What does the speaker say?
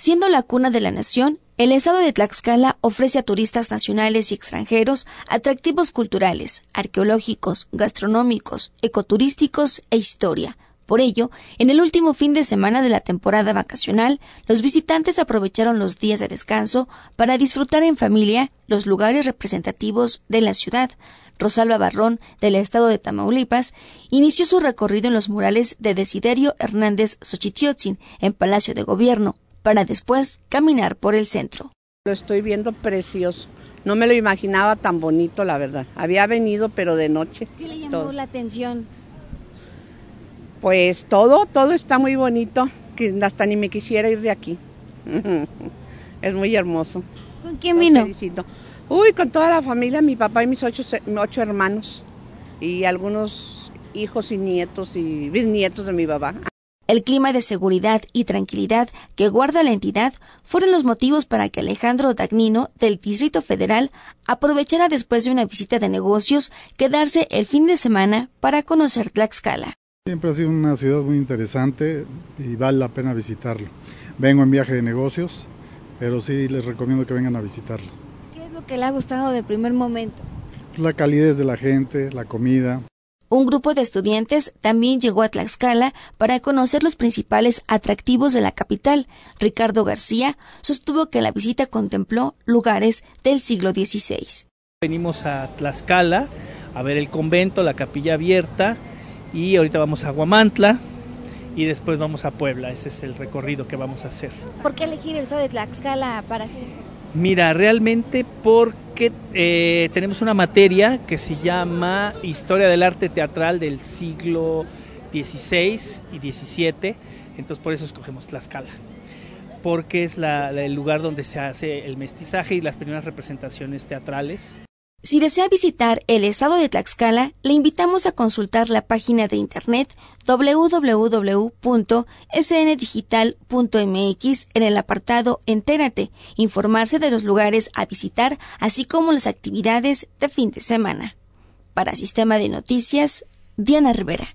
Siendo la cuna de la nación, el estado de Tlaxcala ofrece a turistas nacionales y extranjeros atractivos culturales, arqueológicos, gastronómicos, ecoturísticos e historia. Por ello, en el último fin de semana de la temporada vacacional, los visitantes aprovecharon los días de descanso para disfrutar en familia los lugares representativos de la ciudad. Rosalba Barrón, del estado de Tamaulipas, inició su recorrido en los murales de Desiderio Hernández Xochitiotzin, en Palacio de Gobierno, para después caminar por el centro. Lo estoy viendo precioso. No me lo imaginaba tan bonito, la verdad. Había venido, pero de noche. ¿Qué le llamó la atención? Pues todo, todo está muy bonito. Que hasta ni me quisiera ir de aquí. es muy hermoso. ¿Con quién vino? Uy, con toda la familia, mi papá y mis ocho, ocho hermanos. Y algunos hijos y nietos y bisnietos de mi papá. El clima de seguridad y tranquilidad que guarda la entidad fueron los motivos para que Alejandro Dagnino del Distrito Federal aprovechara después de una visita de negocios quedarse el fin de semana para conocer Tlaxcala. Siempre ha sido una ciudad muy interesante y vale la pena visitarlo. Vengo en viaje de negocios, pero sí les recomiendo que vengan a visitarlo. ¿Qué es lo que le ha gustado de primer momento? La calidez de la gente, la comida. Un grupo de estudiantes también llegó a Tlaxcala para conocer los principales atractivos de la capital. Ricardo García sostuvo que la visita contempló lugares del siglo XVI. Venimos a Tlaxcala a ver el convento, la capilla abierta y ahorita vamos a Guamantla y después vamos a Puebla. Ese es el recorrido que vamos a hacer. ¿Por qué elegir el de Tlaxcala para hacer Mira, realmente porque eh, tenemos una materia que se llama Historia del Arte Teatral del siglo XVI y XVII, entonces por eso escogemos Tlaxcala, porque es el lugar donde se hace el mestizaje y las primeras representaciones teatrales si desea visitar el estado de Tlaxcala, le invitamos a consultar la página de internet www.sndigital.mx en el apartado Entérate, informarse de los lugares a visitar, así como las actividades de fin de semana. Para Sistema de Noticias, Diana Rivera.